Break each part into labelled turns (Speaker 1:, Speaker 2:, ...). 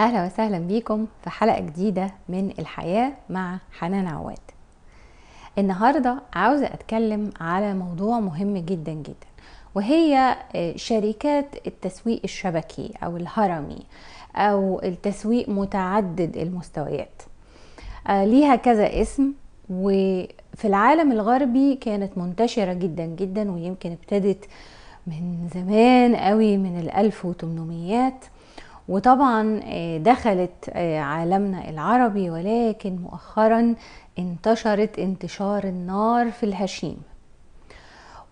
Speaker 1: اهلا وسهلا بيكم في حلقه جديده من الحياه مع حنان عواد النهارده عاوزه اتكلم على موضوع مهم جدا جدا وهي آه، شركات التسويق الشبكي او الهرمي او التسويق متعدد المستويات آه، ليها كذا اسم وفي العالم الغربي كانت منتشره جدا جدا ويمكن ابتدت من زمان قوي من الالف وتمنميات وطبعا آه، دخلت آه، عالمنا العربي ولكن مؤخرا انتشرت انتشار النار في الهشيم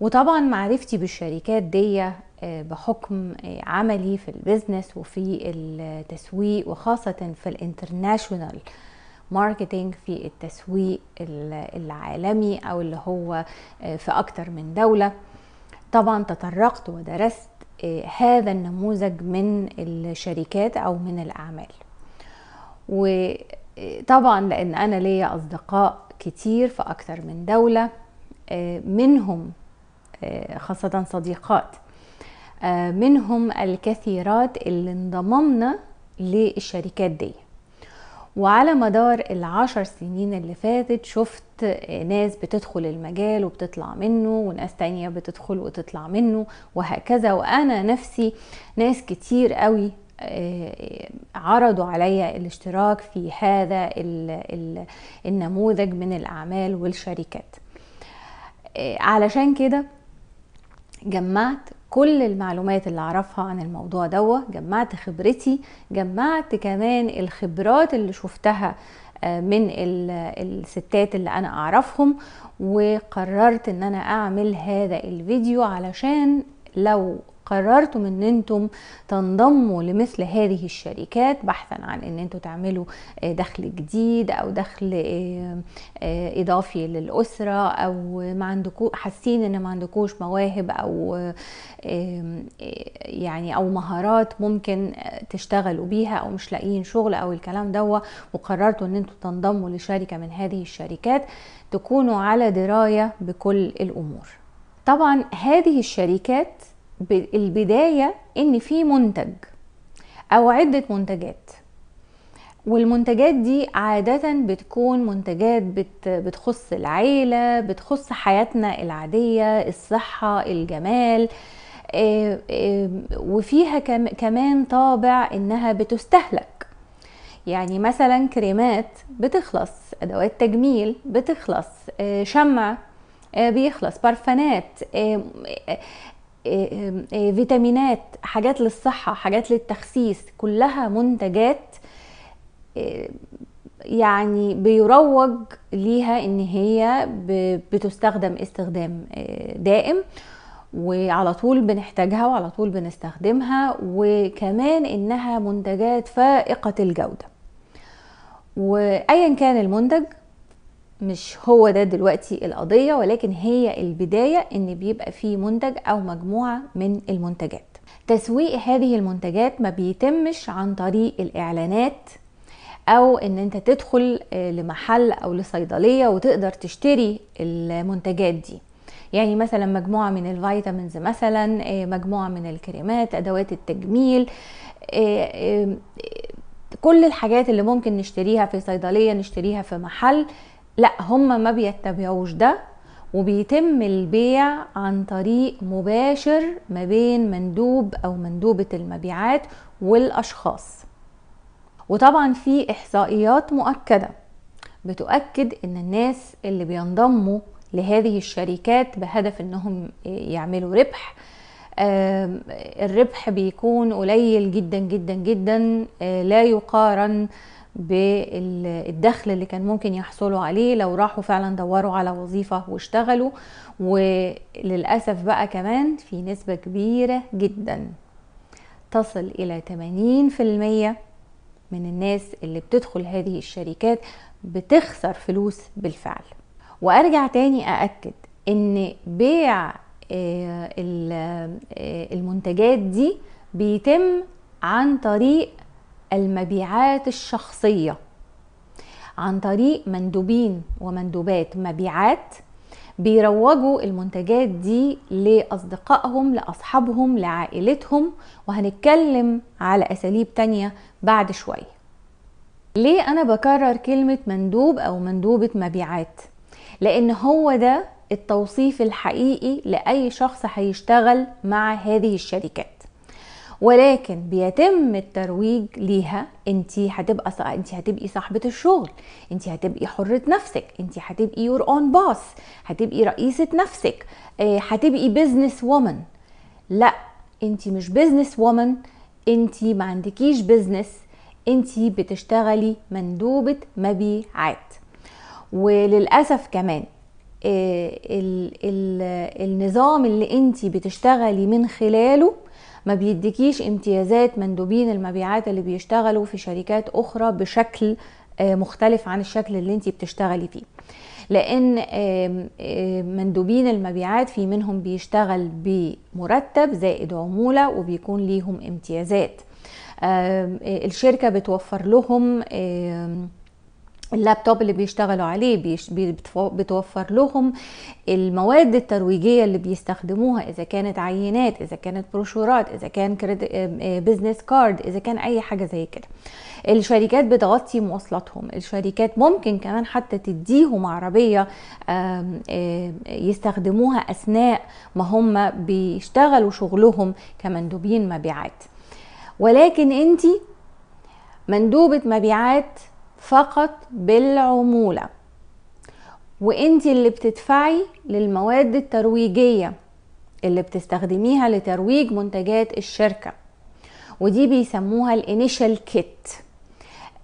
Speaker 1: وطبعا معرفتي بالشركات دي آه، بحكم عملي في البيزنس وفي التسويق وخاصة في الانترناشونال ماركتينج في التسويق العالمي او اللي هو في اكتر من دولة طبعا تطرقت ودرست هذا النموذج من الشركات او من الاعمال وطبعا لان انا ليا اصدقاء كتير في اكتر من دوله آه، منهم آه، خاصه صديقات آه، منهم الكثيرات اللي انضممنا للشركات دي وعلى مدار العشر سنين اللي فاتت شفت ناس بتدخل المجال وبتطلع منه وناس تانية بتدخل وتطلع منه وهكذا وأنا نفسي ناس كتير قوي آه، عرضوا عليا الاشتراك في هذا النموذج من الأعمال والشركات آه، علشان كده جمعت كل المعلومات اللي اعرفها عن الموضوع ده جمعت خبرتي جمعت كمان الخبرات اللي شفتها آه، من الستات اللي انا اعرفهم وقررت ان انا اعمل هذا الفيديو علشان لو قررتم ان انتم تنضموا لمثل هذه الشركات بحثا عن ان انتم تعملوا آه، دخل جديد او دخل آه، آه، اضافي للاسره او ما عندكو حاسين ان ما عندكوش مواهب او يعني او مهارات ممكن تشتغلوا بيها او مش لاقيين شغل او الكلام دوا وقررتوا ان انتم تنضموا لشركه من هذه الشركات تكونوا على درايه بكل الامور طبعا هذه الشركات البداية ان في منتج او عدة منتجات والمنتجات دي عادة بتكون منتجات بت بتخص العيلة بتخص حياتنا العادية الصحة الجمال آه، آه، وفيها كمان طابع انها بتستهلك يعني مثلا كريمات بتخلص ادوات تجميل بتخلص آه، شمع بيخلص برفانات آه، آه، فيتامينات حاجات للصحة حاجات للتخسيس كلها منتجات آه، يعني بيروج ليها ان هي بتستخدم استخدام دائم وعلى طول بنحتاجها وعلى طول بنستخدمها وكمان انها منتجات فائقة الجودة وايا كان المنتج مش هو ده دلوقتي القضية ولكن هي البداية ان بيبقى في منتج او مجموعة من المنتجات تسويق هذه المنتجات ما بيتمش عن طريق الاعلانات او ان انت تدخل آه، لمحل او لصيدلية وتقدر تشتري المنتجات دي يعني مثلا مجموعة من الفيتامينز مثلا آه، مجموعة من الكريمات ادوات التجميل آه، كل الحاجات اللي ممكن نشتريها في صيدلية نشتريها في محل لا هم ما بيتبعوش ده وبيتم البيع عن طريق مباشر ما بين مندوب او مندوبه المبيعات والاشخاص وطبعا في احصائيات مؤكده بتؤكد ان الناس اللي بينضموا لهذه الشركات بهدف انهم يعملوا ربح الربح بيكون قليل جدا جدا جدا آه، لا يقارن بالدخل اللي كان ممكن يحصلوا عليه لو راحوا فعلا دوروا على وظيفة واشتغلوا وللأسف بقى كمان في نسبة كبيرة جدا تصل إلى 80% من الناس اللي بتدخل هذه الشركات بتخسر فلوس بالفعل وارجع تاني اأكد ان بيع آه، آه، المنتجات دي بيتم عن طريق المبيعات الشخصيه عن طريق مندوبين ومندوبات مبيعات بيروجوا المنتجات دي لأصدقائهم لأصحابهم لعائلتهم وهنتكلم على أساليب تانية بعد شوية ليه أنا بكرر كلمة مندوب أو مندوبة مبيعات؟ لأن هو ده التوصيف الحقيقي لأي شخص هيشتغل مع هذه الشركات ولكن بيتم الترويج ليها انت هتبقى انت هتبقي صاحبه الشغل انت هتبقي حره نفسك انت هتبقي يور اون باس هتبقي رئيسه نفسك آه، هتبقي بزنس وومن لا انت مش بزنس وومن انت ما عندكيش بزنس انت بتشتغلي مندوبه مبيعات وللاسف كمان آه، النظام اللي انت بتشتغلي من خلاله ما بيديكيش امتيازات مندوبين المبيعات اللي بيشتغلوا في شركات اخرى بشكل آه، مختلف عن الشكل اللي انت بتشتغلي فيه لان مندوبين المبيعات في منهم بيشتغل بمرتب زائد عموله وبيكون ليهم امتيازات آه، الشركه بتوفر لهم اللابتوب اللي بيشتغلوا عليه بتوفر لهم المواد الترويجيه اللي بيستخدموها اذا كانت عينات اذا كانت بروشورات اذا كان بزنس كارد آه، اذا كان اي حاجه زي كده الشركات بتغطي مواصلاتهم الشركات ممكن كمان حتى تديهم عربيه آه، يستخدموها اثناء ما هم بيشتغلوا شغلهم كمندوبين مبيعات ولكن انت مندوبه مبيعات فقط بالعمولة وانت اللي بتدفعي للمواد الترويجية اللي بتستخدميها لترويج منتجات الشركة ودي بيسموها الانيشال كيت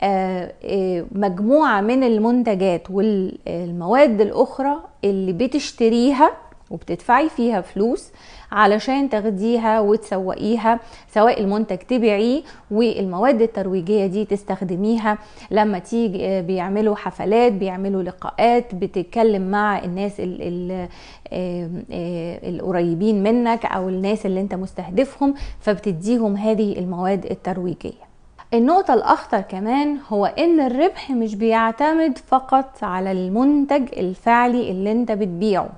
Speaker 1: آه، آه، مجموعة من المنتجات والمواد الأخرى اللي بتشتريها وبتدفعي فيها فلوس علشان تاخديها وتسوقيها سواء المنتج تبيعيه والمواد الترويجيه دي تستخدميها لما تيجي آه، بيعملوا حفلات بيعملوا لقاءات بتتكلم مع الناس ال ال آه، آه، القريبين منك او الناس اللي انت مستهدفهم فبتديهم هذه المواد الترويجيه النقطة الأخطر كمان هو إن الربح مش بيعتمد فقط على المنتج الفعلي اللي أنت بتبيعه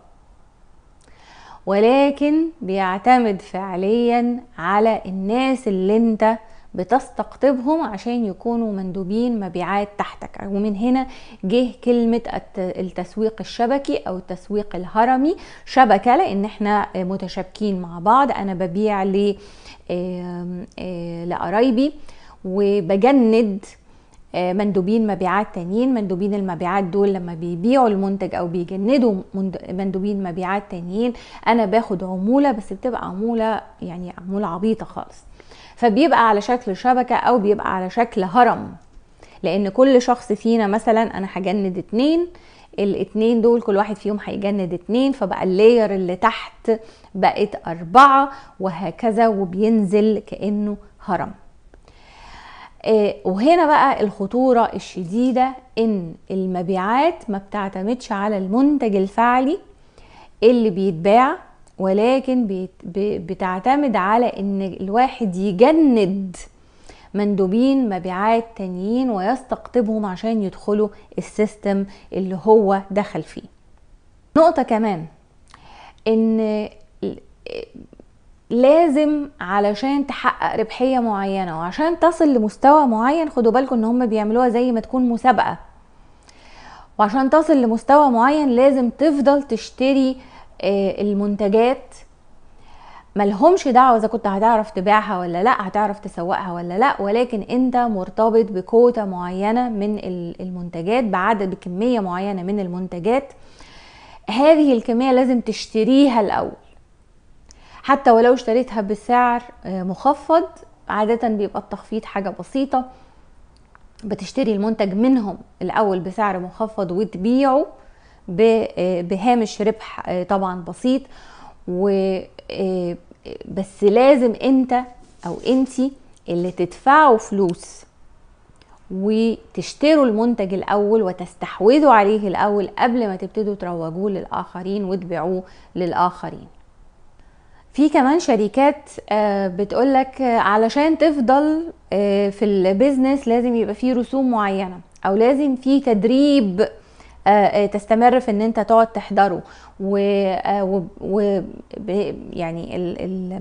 Speaker 1: ولكن بيعتمد فعليا على الناس اللي انت بتستقطبهم عشان يكونوا مندوبين مبيعات تحتك ومن هنا جه كلمة التسويق الشبكي أو التسويق الهرمي شبكة لأن احنا متشابكين مع بعض أنا ببيع لقرايبي وبجند آه، مندوبين مبيعات تانيين مندوبين المبيعات دول لما بيبيعوا المنتج او بيجندوا مندوبين مبيعات تانيين انا باخد عموله بس بتبقى عموله يعني عموله عبيطه خالص فبيبقى على شكل شبكه او بيبقى على شكل هرم لان كل شخص فينا مثلا انا هجند اتنين الاتنين دول كل واحد فيهم هيجند اتنين فبقى اللاير اللي تحت بقت اربعة وهكذا وبينزل كأنه هرم آه، وهنا بقى الخطورة الشديدة ان المبيعات ما بتعتمدش على المنتج الفعلي اللي بيتباع ولكن بتعتمد على ان الواحد يجند مندوبين مبيعات تانيين ويستقطبهم عشان يدخلوا السيستم اللي هو دخل فيه نقطة كمان ان لازم علشان تحقق ربحيه معينه وعشان تصل لمستوى معين خدوا بالكم ان هم بيعملوها زي ما تكون مسابقه وعشان تصل لمستوى معين لازم تفضل تشتري آه، المنتجات ملهمش دعوه اذا كنت هتعرف تبيعها ولا لا هتعرف تسوقها ولا لا ولكن انت مرتبط بكوتا معينه من المنتجات بعدد بكميه معينه من المنتجات هذه الكميه لازم تشتريها الاول حتى ولو اشتريتها بسعر آه، مخفض عادة بيبقى التخفيض حاجة بسيطة بتشتري المنتج منهم الأول بسعر مخفض وتبيعه آه، بهامش ربح آه، طبعا بسيط و بس لازم انت او انتي اللي تدفعوا فلوس وتشتروا المنتج الاول وتستحوذوا عليه الاول قبل ما تبتدوا تروجوه للاخرين وتبيعوه للاخرين في كمان شركات آه، بتقول لك علشان تفضل آه، في البيزنس لازم يبقى فيه رسوم معينه او لازم في تدريب آه، تستمر في ان انت تقعد تحضره و, و... يعني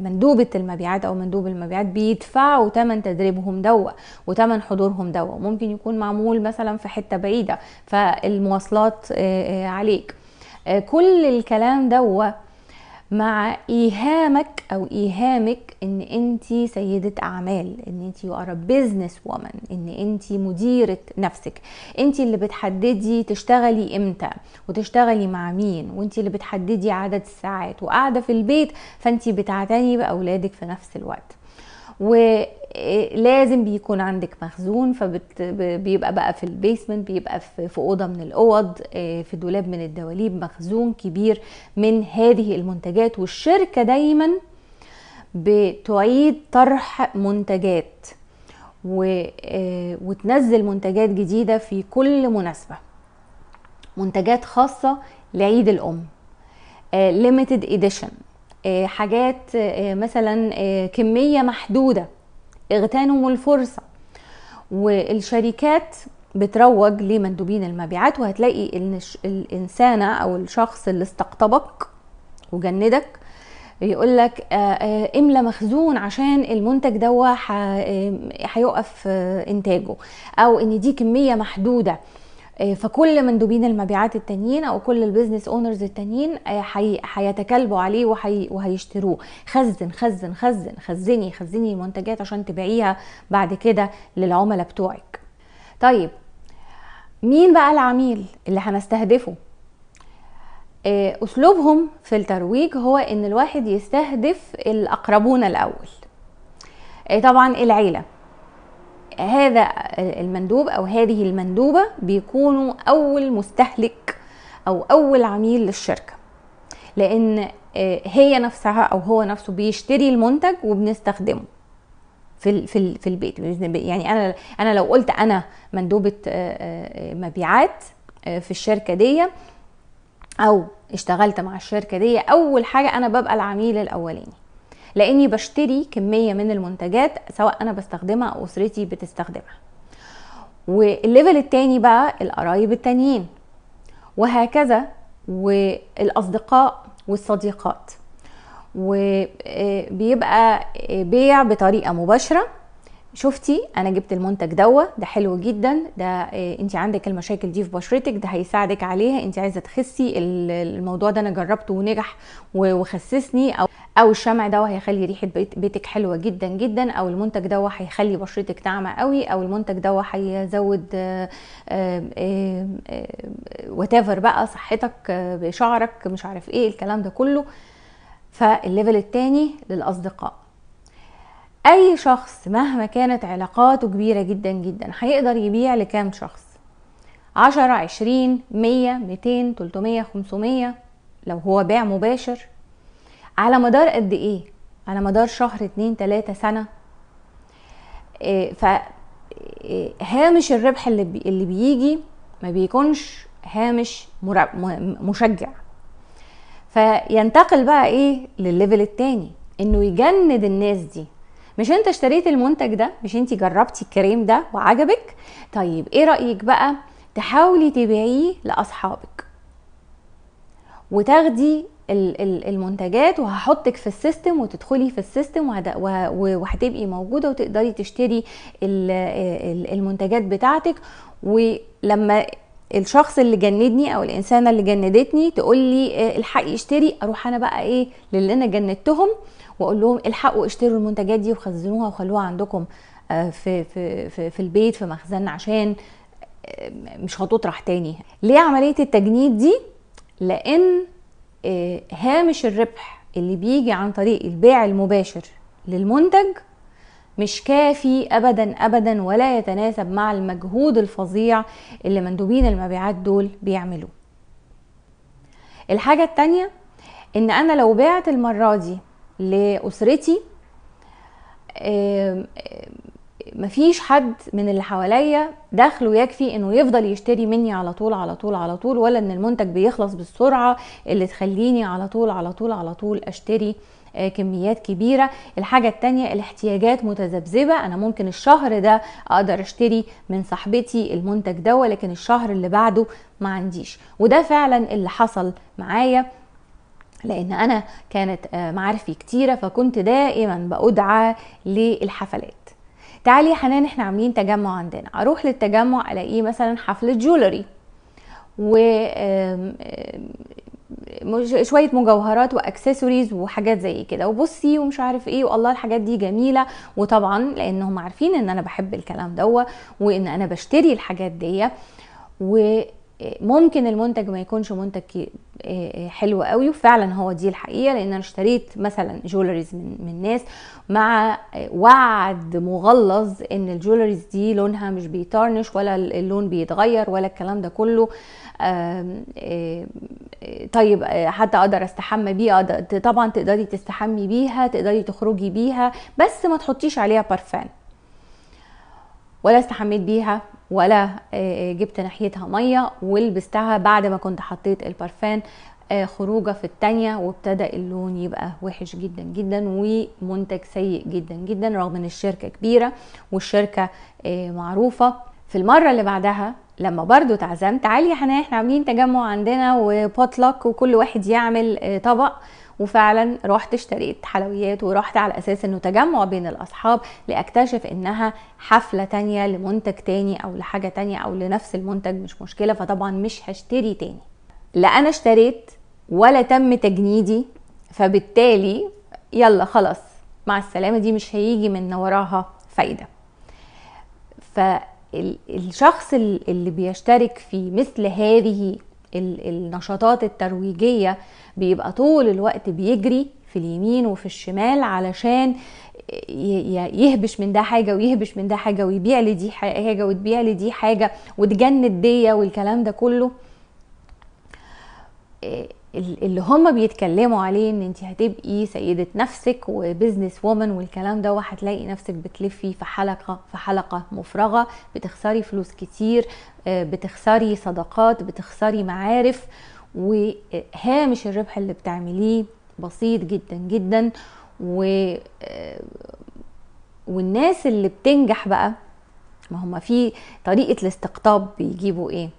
Speaker 1: مندوبة المبيعات او مندوب المبيعات بيدفعوا تمن تدريبهم دوا وتمن حضورهم دوا ممكن يكون معمول مثلا في حتة بعيدة فالمواصلات عليك كل الكلام دوا مع ايهامك او ايهامك ان انت سيده اعمال ان انت يو ار بزنس وومن ان انت مديره نفسك انت اللي بتحددي تشتغلي امتى وتشتغلي مع مين وانت اللي بتحددي عدد الساعات وقاعده في البيت فانت بتعتني باولادك في نفس الوقت و لازم بيكون عندك مخزون فبيبقى بقى في البيسمنت بيبقى في اوضه من الاوض آه، في دولاب من الدواليب مخزون كبير من هذه المنتجات والشركه دايما بتعيد طرح منتجات آه، وتنزل منتجات جديده في كل مناسبه منتجات خاصه لعيد الام ليميتد آه، اديشن حاجات مثلا كميه محدوده اغتنموا الفرصة والشركات بتروج لمندوبين المبيعات وهتلاقي ان الانسانة او الشخص اللي استقطبك وجندك يقول لك آه، آه، املى مخزون عشان المنتج ده آه، هيقف انتاجه او ان دي كميه محدوده آه، فكل مندوبين المبيعات التانيين او كل البيزنس اونرز التانيين هيتكلبوا آه، عليه وحي وهيشتروه خزن خزن خزن خزني خزني المنتجات عشان تبيعيها بعد كده للعملاء بتوعك طيب مين بقى العميل اللي هنستهدفه آه، اسلوبهم في الترويج هو ان الواحد يستهدف الاقربون الاول طبعا العيله هذا المندوب او هذه المندوبه بيكونوا اول مستهلك او اول عميل للشركه لان آه، هي نفسها او هو نفسه بيشتري المنتج وبنستخدمه في في في البيت يعني انا انا لو قلت انا مندوبه آه، آه، مبيعات في الشركه دي او اشتغلت مع الشركه دي اول حاجه انا ببقى العميل الاولاني لاني بشتري كميه من المنتجات سواء انا بستخدمها او اسرتي بتستخدمها والليفل التاني بقى القرايب التانيين وهكذا والاصدقاء والصديقات وبيبقى بيع بطريقه مباشره شفتي انا جبت المنتج دوا ده حلو جدا ده آه، انت عندك المشاكل دي في بشرتك ده هيساعدك عليها انت عايزه تخسي الموضوع ده انا جربته ونجح وخسسني او او الشمع دوا هيخلي ريحه بيتك حلوه جدا جدا او المنتج دوا هيخلي بشرتك ناعمه قوي او المنتج دوا هيزود واتيفر آه، آه، بقى صحتك بشعرك مش عارف ايه الكلام ده كله فالليفل التاني للاصدقاء اي شخص مهما كانت علاقاته كبيرة جدا جدا هيقدر يبيع لكام شخص عشرة عشرين مية ميتين تلتمية خمسمية لو هو بيع مباشر على مدار قد ايه على مدار شهر اتنين تلاتة سنة آه، فهامش آه، هامش الربح اللي, اللي بيجي ما بيكونش هامش مشجع فينتقل بقى ايه للليفل التاني انه يجند الناس دي مش انت اشتريت المنتج ده مش انت جربتي الكريم ده وعجبك طيب ايه رايك بقى تحاولي تبيعيه لاصحابك وتاخدي المنتجات وهحطك في السيستم وتدخلي في السيستم وهتبقي موجوده وتقدري تشتري المنتجات بتاعتك ولما الشخص اللي جندني او الانسانه اللي جندتني تقول لي آه، الحق يشتري اروح انا بقى ايه للي انا جندتهم واقول لهم الحقوا اشتروا المنتجات دي وخزنوها وخلوها عندكم آه، في في في, في البيت في مخزن عشان آه، مش هتطرح تاني ليه عمليه التجنيد دي لان هامش الربح اللي بيجي عن طريق البيع المباشر للمنتج مش كافي ابدا ابدا ولا يتناسب مع المجهود الفظيع اللي مندوبين المبيعات دول بيعملوه الحاجة التانية ان انا لو بعت المرة دي لأسرتي مفيش حد من اللي حواليا دخله يكفي انه يفضل يشتري مني على طول على طول على طول ولا ان المنتج بيخلص بالسرعه اللي تخليني على طول على طول على طول اشتري آه، كميات كبيره الحاجه الثانيه الاحتياجات متذبذبه انا ممكن الشهر ده اقدر اشتري من صاحبتي المنتج ده ولكن الشهر اللي بعده ما عنديش وده فعلا اللي حصل معايا لان انا كانت آه، معارفي كتيره فكنت دائما بادعى للحفلات تعالي يا حنان احنا عاملين تجمع عندنا اروح للتجمع الاقيه مثلا حفله جولري و شويه مجوهرات واكسسوارز وحاجات زي كده وبصي ومش عارف ايه والله الحاجات دي جميله وطبعا لانهم عارفين ان انا بحب الكلام دوت وان انا بشتري الحاجات دي و ممكن المنتج ما يكونش منتج آه، آه، حلو قوي وفعلا هو دي الحقيقه لان انا اشتريت مثلا جولريز من من ناس مع آه، وعد مغلظ ان الجولريز دي لونها مش بيطرنش ولا اللون بيتغير ولا الكلام ده كله طيب حتى اقدر استحمى بيها طبعا تقدري تستحمي بيها تقدري تخرجي بيها بس ما تحطيش عليها بارفان ولا استحميت بيها ولا آه، آه، جبت ناحيتها ميه ولبستها بعد ما كنت حطيت البارفان آه، خروجه في التانية وابتدى اللون يبقى وحش جدا جدا ومنتج سيء جدا جدا رغم ان الشركه كبيره والشركه معروفه في المره اللي بعدها لما برضو اتعزمت عالية حنان احنا عاملين تجمع عندنا وبوتلك وكل واحد يعمل طبق وفعلا رحت اشتريت حلويات ورحت على اساس انه تجمع بين الاصحاب لاكتشف انها حفله تانية لمنتج تاني او لحاجه تانية او لنفس المنتج مش مشكله فطبعا مش هشتري تاني لا انا اشتريت ولا تم تجنيدي فبالتالي يلا خلاص مع السلامه دي مش هيجي من وراها فايده فالشخص اللي بيشترك في مثل هذه النشاطات الترويجيه بيبقى طول الوقت بيجري في اليمين وفي الشمال علشان يهبش من ده حاجه ويهبش من ده حاجه ويبيع لدي حاجه وتبيع لدي حاجه وتجند ديه والكلام ده كله إيه، اللي هم بيتكلموا عليه ان انت هتبقي سيده نفسك وبزنس وومن والكلام ده وهتلاقي نفسك بتلفي في حلقه في حلقه مفرغه بتخسري فلوس كتير آه، بتخسري صداقات بتخسري معارف وهامش آه، الربح اللي بتعمليه بسيط جدا جدا و آه، والناس اللي بتنجح بقى ما هم في طريقه الاستقطاب بيجيبوا ايه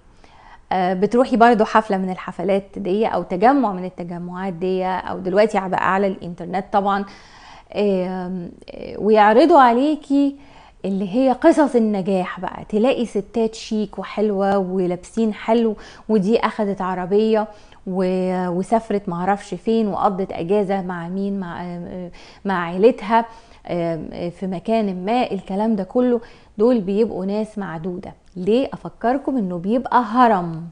Speaker 1: آه، بتروحي برضو حفلة من الحفلات دي أو تجمع من التجمعات دي أو دلوقتي بقى على الإنترنت طبعا آه، ويعرضوا عليكي اللي هي قصص النجاح بقى تلاقي ستات شيك وحلوة ولابسين حلو ودي أخدت عربية وسافرت معرفش فين وقضت أجازة مع مين مع, آه، مع عيلتها في مكان ما الكلام ده كله دول بيبقوا ناس معدودة ليه افكركم انه بيبقى هرم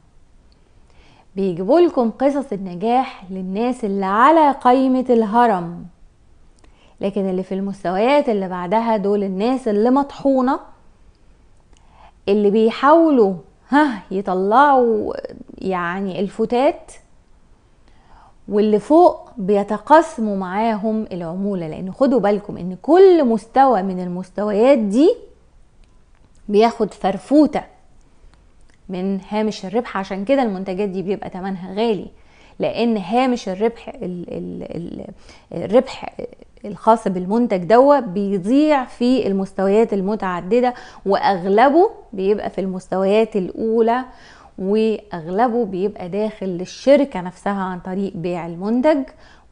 Speaker 1: بيجيبوا لكم قصص النجاح للناس اللي على قائمة الهرم لكن اللي في المستويات اللي بعدها دول الناس اللي مطحونة اللي بيحاولوا ها يطلعوا يعني الفتات واللي فوق بيتقاسموا معاهم العمولة لان خدوا بالكم ان كل مستوى من المستويات دي بياخد فرفوته من هامش الربح عشان كده المنتجات دي بيبقى ثمنها غالي لان هامش الربح الربح الخاص بالمنتج دوا بيضيع في المستويات المتعدده واغلبه بيبقى في المستويات الاولى واغلبه بيبقى داخل الشركه نفسها عن طريق بيع المنتج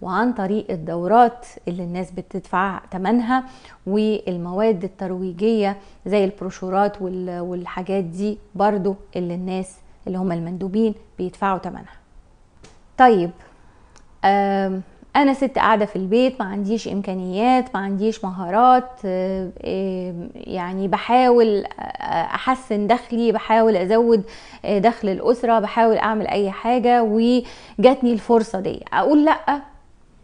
Speaker 1: وعن طريق الدورات اللي الناس بتدفع ثمنها والمواد الترويجية زي البروشورات والحاجات دي برضو اللي الناس اللي هم المندوبين بيدفعوا ثمنها طيب انا ست قاعده في البيت ما عنديش امكانيات ما عنديش مهارات يعني بحاول احسن دخلي بحاول ازود دخل الاسره بحاول اعمل اي حاجه وجاتني الفرصه دي اقول لا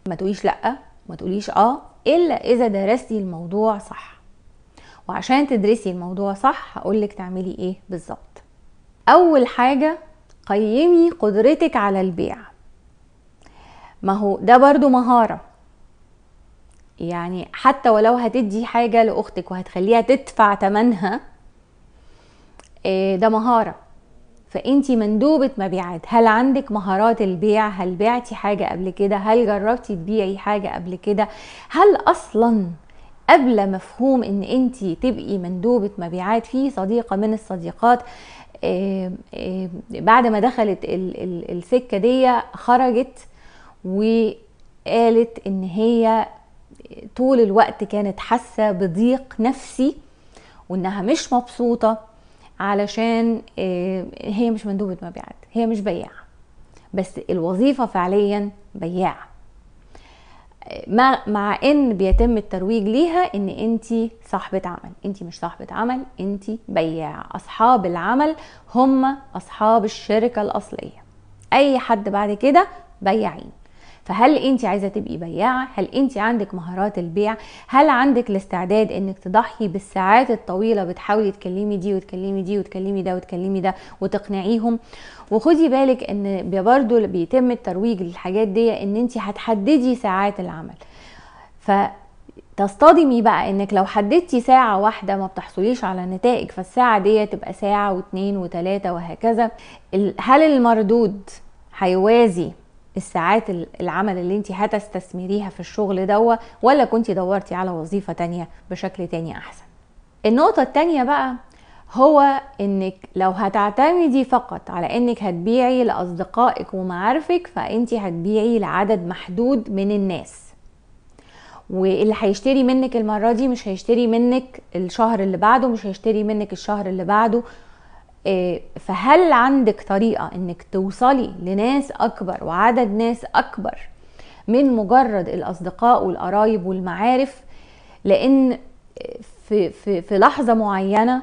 Speaker 1: ما تقوليش لا ما تقوليش اه الا اذا درستي الموضوع صح وعشان تدرسي الموضوع صح هقولك تعملي ايه بالظبط اول حاجه قيمي قدرتك على البيع ما هو ده برضو مهاره يعني حتى ولو هتدي حاجه لاختك وهتخليها تدفع تمنها إيه، ده مهاره فانت مندوبه مبيعات هل عندك مهارات البيع هل بعتي حاجه قبل كده هل جربتي تبيعي حاجه قبل كده هل اصلا قبل مفهوم ان انت تبقي مندوبه مبيعات في صديقه من الصديقات آه، آه، بعد ما دخلت السكه دي خرجت وقالت ان هي طول الوقت كانت حاسه بضيق نفسي وانها مش مبسوطه علشان آه، هي مش مندوبة مبيعات هي مش بياعة بس الوظيفة فعليا بياعة مع ان بيتم الترويج ليها ان انت صاحبة عمل انت مش صاحبة عمل انت بياعة اصحاب العمل هم اصحاب الشركة الاصلية اي حد بعد كده بياعين فهل انت عايزه تبقي بياعه هل انت عندك مهارات البيع هل عندك الاستعداد انك تضحي بالساعات الطويله بتحاولي تكلمي دي وتكلمي دي وتكلمي ده وتكلمي ده وتقنعيهم وخدي بالك ان برضو بيتم الترويج للحاجات دي ان انت هتحددي ساعات العمل ف تصطدمي بقى انك لو حددتي ساعة واحدة ما بتحصليش على نتائج فالساعة دي تبقى ساعة واتنين وتلاتة وهكذا هل المردود هيوازي الساعات العمل اللي انت هتستثمريها في الشغل دوا ولا كنت دورتي على وظيفة تانية بشكل تاني احسن النقطة التانية بقى هو انك لو هتعتمدي فقط على انك هتبيعي لاصدقائك ومعارفك فانت هتبيعي لعدد محدود من الناس واللي هيشتري منك المرة دي مش هيشتري منك الشهر اللي بعده مش هيشتري منك الشهر اللي بعده إيه، فهل عندك طريقه انك توصلي لناس اكبر وعدد ناس اكبر من مجرد الاصدقاء والقرايب والمعارف لان في في في لحظه معينه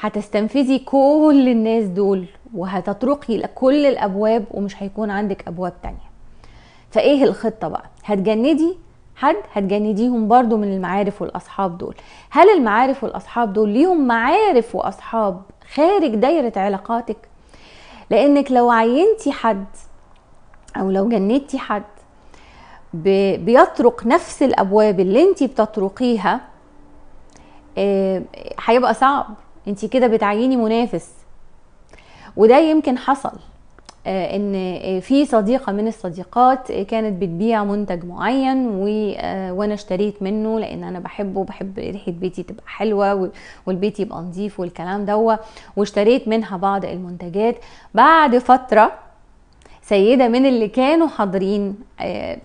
Speaker 1: هتستنفذي كل الناس دول وهتطرقي لكل الابواب ومش هيكون عندك ابواب تانية فايه الخطه بقى هتجندي حد هتجنديهم برضو من المعارف والاصحاب دول هل المعارف والاصحاب دول ليهم معارف واصحاب خارج دايره علاقاتك لانك لو عينتي حد او لو جندتي حد بيطرق نفس الابواب اللي انت بتطرقيها آه، هيبقى صعب انت كده بتعيني منافس وده يمكن حصل آه، ان آه، في صديقه من الصديقات كانت بتبيع منتج معين آه، وانا اشتريت منه لان انا بحبه بحب ريحه بيتي تبقى حلوه والبيت يبقى نظيف والكلام دوا واشتريت منها بعض المنتجات بعد فتره سيده من اللي كانوا حاضرين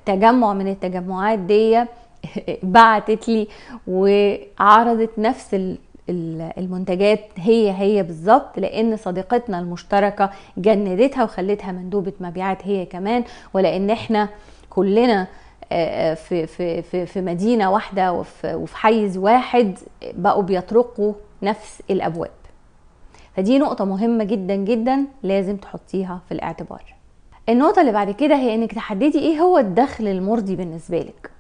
Speaker 1: تجمع من التجمعات دي بعتت لي وعرضت نفس المنتجات هي هي بالظبط لان صديقتنا المشتركه جندتها وخلتها مندوبه مبيعات هي كمان ولان احنا كلنا آه، آه، في في في في مدينه واحده وفي, وفي حيز واحد بقوا بيطرقوا نفس الابواب فدي نقطه مهمه جدا جدا لازم تحطيها في الاعتبار النقطه اللي بعد كده هي انك تحددي ايه هو الدخل المرضي بالنسبه لك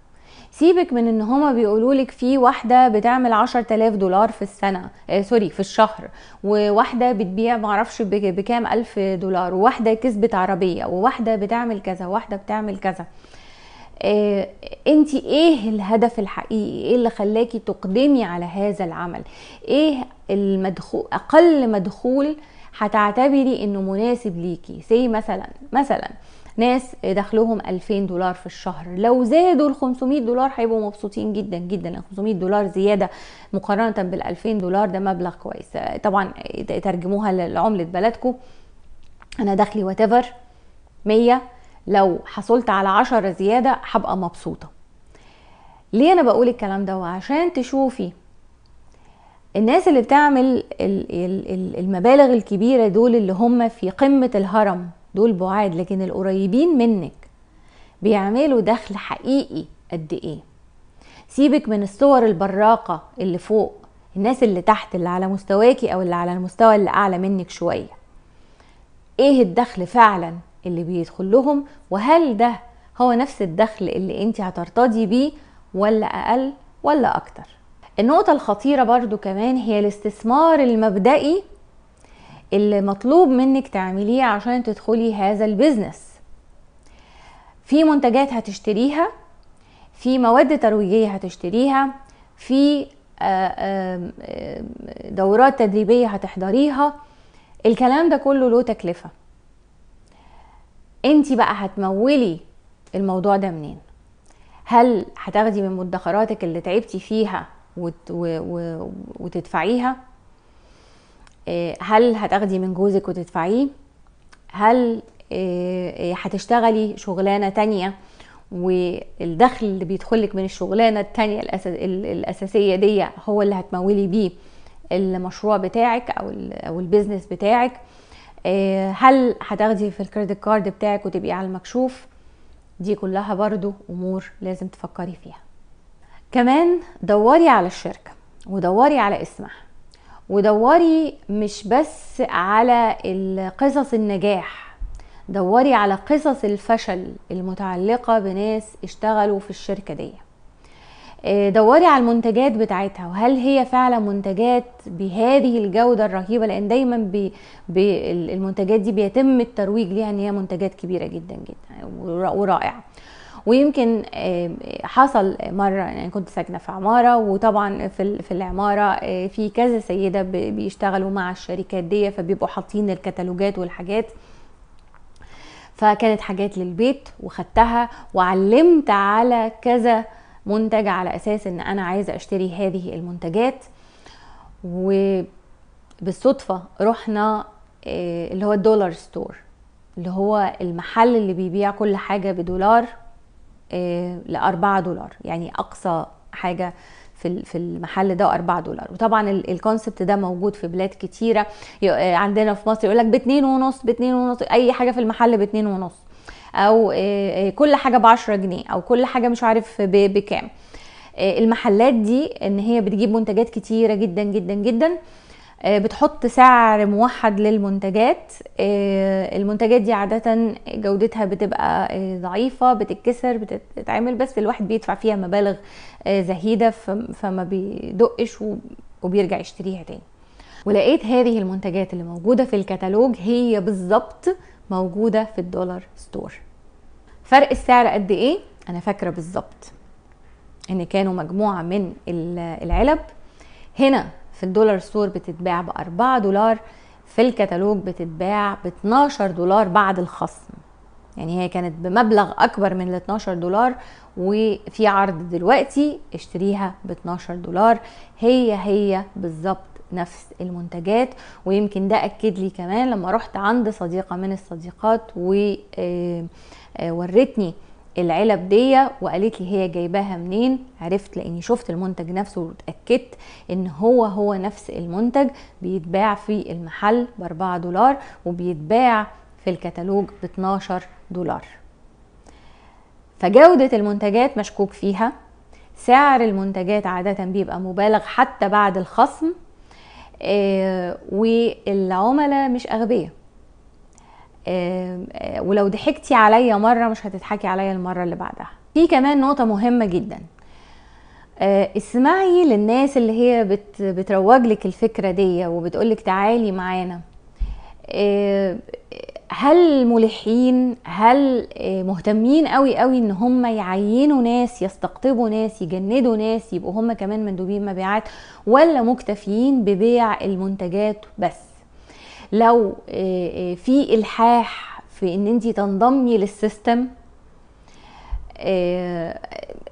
Speaker 1: سيبك من ان هما بيقولوا لك في واحده بتعمل 10000 دولار في السنه آه سوري في الشهر وواحده بتبيع معرفش بكام الف دولار وواحده كسبت عربيه وواحده بتعمل كذا وواحده بتعمل كذا آه انت ايه الهدف الحقيقي ايه اللي خلاكي تقدمي على هذا العمل ايه المدخول اقل مدخول هتعتبري انه مناسب ليكي سي مثلا مثلا ناس دخلهم 2000 دولار في الشهر لو زادوا ال 500 دولار هيبقوا مبسوطين جدا جدا 500 دولار زياده مقارنه بال 2000 دولار ده مبلغ كويس طبعا ترجموها لعمله بلدكم انا دخلي وات ايفر 100 لو حصلت على 10 زياده هبقى مبسوطه ليه انا بقول الكلام ده وعشان تشوفي الناس اللي بتعمل المبالغ الكبيرة دول اللي هم في قمة الهرم دول بعاد لكن القريبين منك بيعملوا دخل حقيقي قد ايه سيبك من الصور البراقة اللي فوق الناس اللي تحت اللي على مستواكي او اللي على المستوى اللي اعلى منك شوية ايه الدخل فعلا اللي بيدخل لهم وهل ده هو نفس الدخل اللي انت هترتضي بيه ولا اقل ولا اكتر النقطة الخطيرة برضو كمان هي الاستثمار المبدئي اللي مطلوب منك تعمليه عشان تدخلي هذا البيزنس في منتجات هتشتريها في مواد ترويجية هتشتريها في آه، دورات تدريبية هتحضريها الكلام ده كله له تكلفة انت بقى هتمولي الموضوع ده منين هل هتاخدي من مدخراتك اللي تعبتي فيها وتدفعيها آه، هل هتاخدي من جوزك وتدفعيه هل آه، آه، هتشتغلي شغلانه تانية والدخل اللي بيدخلك من الشغلانه التانية الاساسيه دي هو اللي هتمولي بيه المشروع بتاعك او او البيزنس بتاعك هل هتاخدي في الكريدت كارد بتاعك وتبقي على المكشوف دي كلها برضو امور لازم تفكري فيها كمان دوري على الشركه ودوري على اسمها ودوري مش بس على قصص النجاح دوري على قصص الفشل المتعلقة بناس اشتغلوا في الشركة دي آه، دوري على المنتجات بتاعتها وهل هي فعلا منتجات بهذه الجودة الرهيبة لان دايما بي بي المنتجات دي بيتم الترويج ليها ان هي منتجات كبيرة جدا جدا ورائعة ويمكن آه، حصل مره يعني كنت ساكنه في عماره وطبعا في في العماره آه، في كذا سيده بيشتغلوا مع الشركات دي فبيبقوا حاطين الكتالوجات والحاجات فكانت حاجات للبيت وخدتها وعلمت على كذا منتج على اساس ان انا عايزه اشتري هذه المنتجات وبالصدفه رحنا آه، اللي هو الدولار ستور اللي هو المحل اللي بيبيع كل حاجه بدولار آه، ل 4 دولار يعني اقصى حاجه في المحل ده 4 دولار وطبعا الكونسبت ده موجود في بلاد كتيره آه، عندنا في مصر يقول لك باتنين ونص باتنين ونص اي حاجه في المحل باتنين ونص او آه، كل حاجه ب 10 جنيه او كل حاجه مش عارف بكام المحلات دي ان هي بتجيب منتجات كتيره جدا جدا جدا آه، بتحط سعر موحد للمنتجات آه، المنتجات دي عادة جودتها بتبقى آه، ضعيفة بتتكسر بتتعمل بس الواحد بيدفع فيها مبالغ زهيدة فما بيدقش وبيرجع يشتريها تاني ولقيت هذه المنتجات اللي موجودة في الكتالوج هي بالظبط موجودة في الدولار ستور فرق السعر قد ايه انا فاكرة بالظبط ان كانوا مجموعة من العلب هنا في الدولار ستور بتتباع ب 4 دولار في الكتالوج بتتباع ب 12 دولار بعد الخصم يعني هي كانت بمبلغ اكبر من ال 12 دولار وفي عرض دلوقتي اشتريها ب 12 دولار هي هي بالظبط نفس المنتجات ويمكن ده اكد لي كمان لما رحت عند صديقه من الصديقات وورتني آه، آه، العلب دي وقالت لي هي جايباها منين عرفت لاني شفت المنتج نفسه وتأكدت ان هو هو نفس المنتج بيتباع في المحل ب 4 دولار وبيتباع في الكتالوج ب 12 دولار فجودة المنتجات مشكوك فيها سعر المنتجات عادة بيبقى مبالغ حتى بعد الخصم آه، والعملاء مش أغبياء آه، ولو ضحكتي عليا مره مش هتضحكي عليا المره اللي بعدها في كمان نقطه مهمه جدا آه، اسمعي للناس اللي هي بت بتروج لك الفكره دي وبتقولك تعالي معانا آه، هل ملحين هل مهتمين قوي قوي ان هم يعينوا ناس يستقطبوا ناس يجندوا ناس يبقوا هم كمان مندوبين مبيعات ولا مكتفيين ببيع المنتجات بس لو آه، آه، في الحاح في ان انت تنضمي للسيستم آه،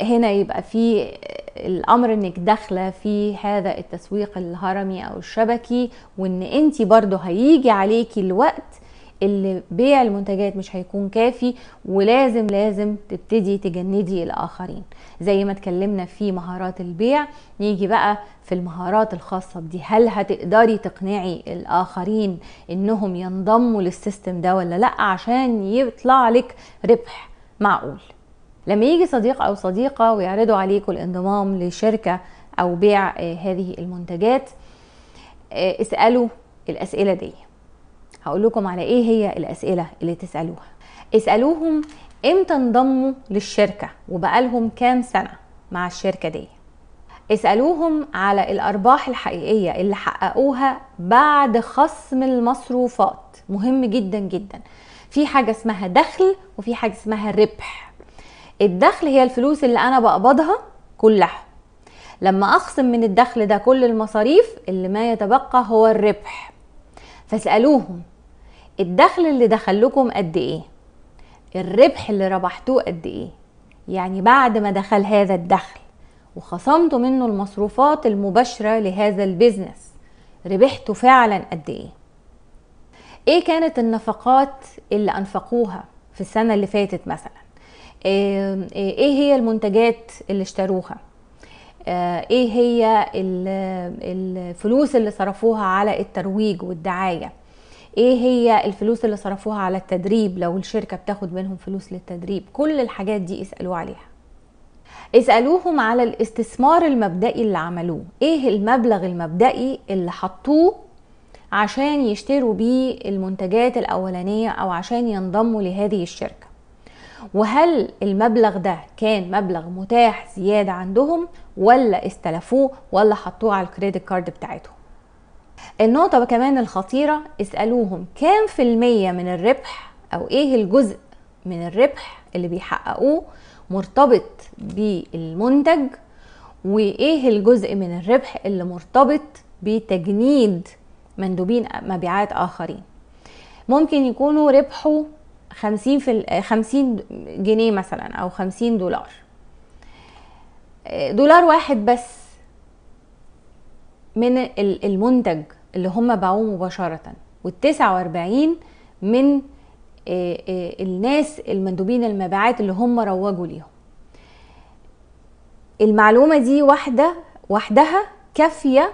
Speaker 1: هنا يبقى في الامر انك داخله في هذا التسويق الهرمي او الشبكي وان انت برضو هيجي عليكي الوقت اللي بيع المنتجات مش هيكون كافي ولازم لازم تبتدي تجندي الاخرين زي ما اتكلمنا في مهارات البيع نيجي بقى في المهارات الخاصه بدي هل هتقدري تقنعي الاخرين انهم ينضموا للسيستم ده ولا لا عشان يطلع لك ربح معقول لما يجي صديق او صديقه ويعرضوا عليكم الانضمام لشركه او بيع آه، هذه المنتجات آه، اسالوا الاسئله دي هقول لكم على ايه هي الاسئله اللي تسالوها اسالوهم امتى انضموا للشركه وبقالهم كام سنه مع الشركه دي اسالوهم على الارباح الحقيقيه اللي حققوها بعد خصم المصروفات مهم جدا جدا في حاجه اسمها دخل وفي حاجه اسمها ربح الدخل هي الفلوس اللي انا بقبضها كلها لما اخصم من الدخل ده كل المصاريف اللي ما يتبقى هو الربح فاسالوهم الدخل اللي دخلكم قد ايه الربح اللي ربحتوه قد ايه يعني بعد ما دخل هذا الدخل وخصمتوا منه المصروفات المباشرة لهذا البيزنس ربحتوا فعلا قد ايه ايه كانت النفقات اللي انفقوها في السنة اللي فاتت مثلا آه، ايه هي المنتجات اللي اشتروها آه، ايه هي الفلوس اللي صرفوها على الترويج والدعايه ايه هي الفلوس اللي صرفوها على التدريب لو الشركه بتاخد منهم فلوس للتدريب كل الحاجات دي اسالوه عليها اسألوهم على الاستثمار المبدئي اللي عملوه ايه المبلغ المبدئي اللي حطوه عشان يشتروا بيه المنتجات الأولانية أو عشان ينضموا لهذه الشركة وهل المبلغ ده كان مبلغ متاح زيادة عندهم ولا استلفوه ولا حطوه على الكريدت كارد بتاعتهم النقطة كمان الخطيرة اسألوهم كام في المية من الربح أو إيه الجزء من الربح اللي بيحققوه مرتبط بالمنتج وإيه الجزء من الربح اللي مرتبط بتجنيد مندوبين مبيعات آخرين ممكن يكونوا ربحوا خمسين, في خمسين جنيه مثلا أو خمسين دولار آه، دولار واحد بس من المنتج اللي هم باعوه مباشرة وال 49 من آه، آه، الناس المندوبين المبيعات اللي هم روجوا ليهم المعلومة دي واحدة وحدها كافية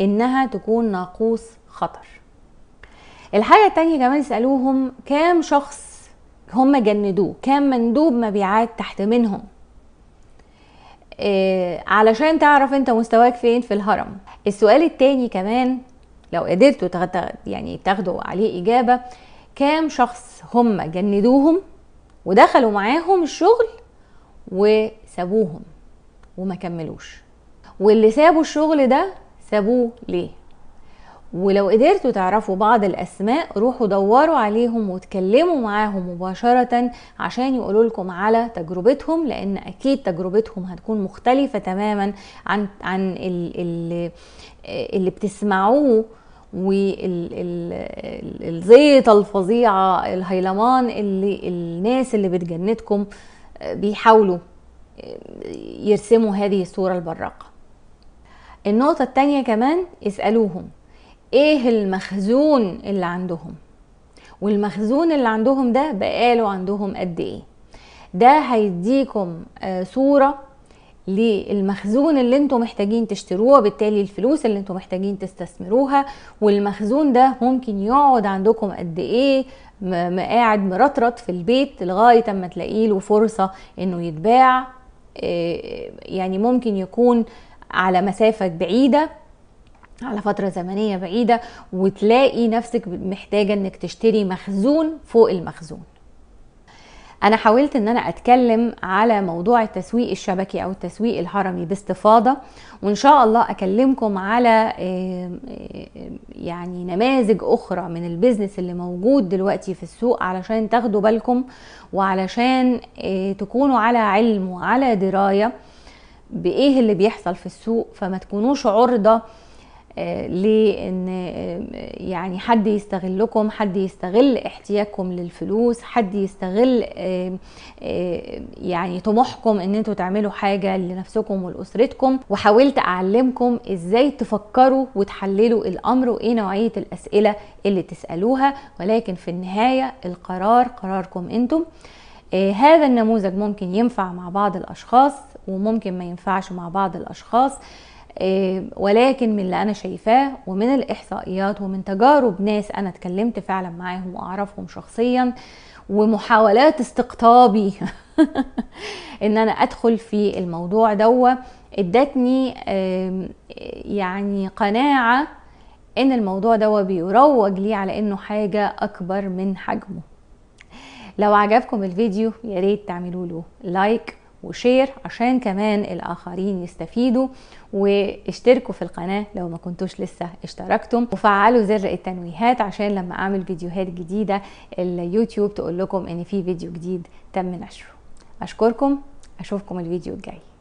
Speaker 1: انها تكون ناقوس خطر الحاجة التانية كمان اسألوهم كام شخص هم جندوه كام مندوب مبيعات تحت منهم آه، علشان تعرف انت مستواك فين في الهرم السؤال التاني كمان لو قدرتوا يعني تاخدوا عليه اجابه كام شخص هم جندوهم ودخلوا معاهم الشغل وسابوهم وما كملوش واللي سابوا الشغل ده سابوه ليه ولو قدرتوا تعرفوا بعض الاسماء روحوا دوروا عليهم واتكلموا معاهم مباشرة عشان يقولوا لكم على تجربتهم لان اكيد تجربتهم هتكون مختلفة تماما عن عن اللي, اللي بتسمعوه والزيطة الفظيعة الهيلمان اللي الناس اللي بتجندكم بيحاولوا يرسموا هذه الصورة البراقة النقطة التانية كمان اسألوهم ايه المخزون اللي عندهم والمخزون اللي عندهم ده بقاله عندهم قد ايه ده هيديكم آه، صورة للمخزون اللي انتم محتاجين تشتروه وبالتالي الفلوس اللي انتم محتاجين تستثمروها والمخزون ده ممكن يقعد عندكم قد ايه قاعد مرطرط في البيت لغاية اما تلاقي له فرصة انه يتباع آه، يعني ممكن يكون على مسافة بعيدة على فترة زمنية بعيدة وتلاقي نفسك محتاجة انك تشتري مخزون فوق المخزون انا حاولت ان انا اتكلم على موضوع التسويق الشبكي او التسويق الهرمي باستفاضه وان شاء الله اكلمكم على يعني نماذج اخرى من البزنس اللي موجود دلوقتي في السوق علشان تاخدوا بالكم وعلشان آه، تكونوا على علم وعلى درايه بايه اللي بيحصل في السوق فما تكونوش عرضه آه، لان آه، يعني حد يستغلكم حد يستغل احتياجكم للفلوس حد يستغل آه، يعني طموحكم ان انتوا تعملوا حاجه لنفسكم ولاسرتكم وحاولت اعلمكم ازاي تفكروا وتحللوا الامر وايه نوعيه الاسئله اللي تسالوها ولكن في النهايه القرار قراركم انتم هذا النموذج ممكن ينفع مع بعض الاشخاص وممكن ما ينفعش مع بعض الاشخاص آه، ولكن من اللي انا شايفاه ومن الاحصائيات ومن تجارب ناس انا اتكلمت فعلا معاهم واعرفهم شخصيا ومحاولات استقطابي ان انا ادخل في الموضوع دوت ادتني يعني قناعه ان الموضوع دوت بيروج لي على انه حاجه اكبر من حجمه لو عجبكم الفيديو يا ريت تعملوا له لايك وشير عشان كمان الآخرين يستفيدوا واشتركوا في القناة لو ما كنتوش لسه اشتركتم وفعلوا زر التنويهات عشان لما أعمل فيديوهات جديدة اليوتيوب تقول لكم إن في فيديو جديد تم نشره أشكركم أشوفكم الفيديو الجاي